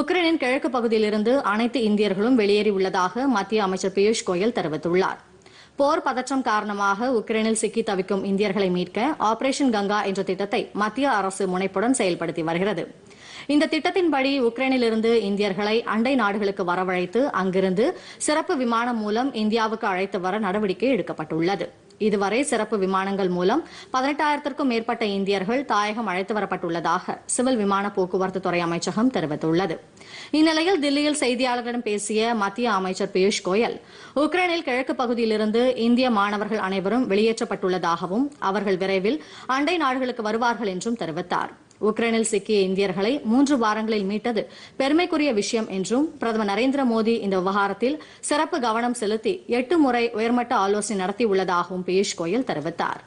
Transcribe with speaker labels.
Speaker 1: உக்ரைனின் கிழக்கு பகுதியிலிருந்து அனைத்து இந்தியர்களும் வெளியேறியுள்ளதாக மத்திய அமைச்சர் பியூஷ் கோயல் தெரிவித்துள்ளார் போர் பதற்றம் காரணமாக உக்ரைனில் சிக்கி தவிக்கும் இந்தியர்களை மீட்க ஆபரேஷன் கங்கா என்ற திட்டத்தை மத்திய அரசு முனைப்புடன் செயல்படுத்தி வருகிறது இந்த திட்டத்தின்படி உக்ரைனிலிருந்து இந்தியர்களை அண்டை நாடுகளுக்கு வரவழைத்து அங்கிருந்து சிறப்பு விமானம் மூலம் இந்தியாவுக்கு அழைத்து வர நடவடிக்கை எடுக்கப்பட்டுள்ளது இதுவரை சிறப்பு விமானங்கள் மூலம் பதினெட்டாயிரத்திற்கும் மேற்பட்ட இந்தியர்கள் தாயகம் அழைத்து வரப்பட்டுள்ளதாக சிவில் விமான போக்குவரத்து துறை அமைச்சகம் தெரிவித்துள்ளது இந்நிலையில் தில்லியில் செய்தியாளர்களிடம் பேசிய மத்திய அமைச்சர் பியூஷ் கோயல் உக்ரைனில் கிழக்கு பகுதியிலிருந்து இந்திய மாணவர்கள் அனைவரும் வெளியேற்றப்பட்டுள்ளதாகவும் அவர்கள் விரைவில் அண்டை நாடுகளுக்கு வருவார்கள் என்றும் தெரிவித்தாா் உக்ரைனில் சிக்கிய இந்தியர்களை மூன்று வாரங்களில் மீட்டது பெருமைக்குரிய விஷயம் என்றும் பிரதமர் நரேந்திர மோடி இந்த விவகாரத்தில் சிறப்பு கவனம் செலுத்தி எட்டு முறை உயர்மட்ட ஆலோசனை நடத்தியுள்ளதாகவும் பியூஷ் கோயல் தெரிவித்தாா்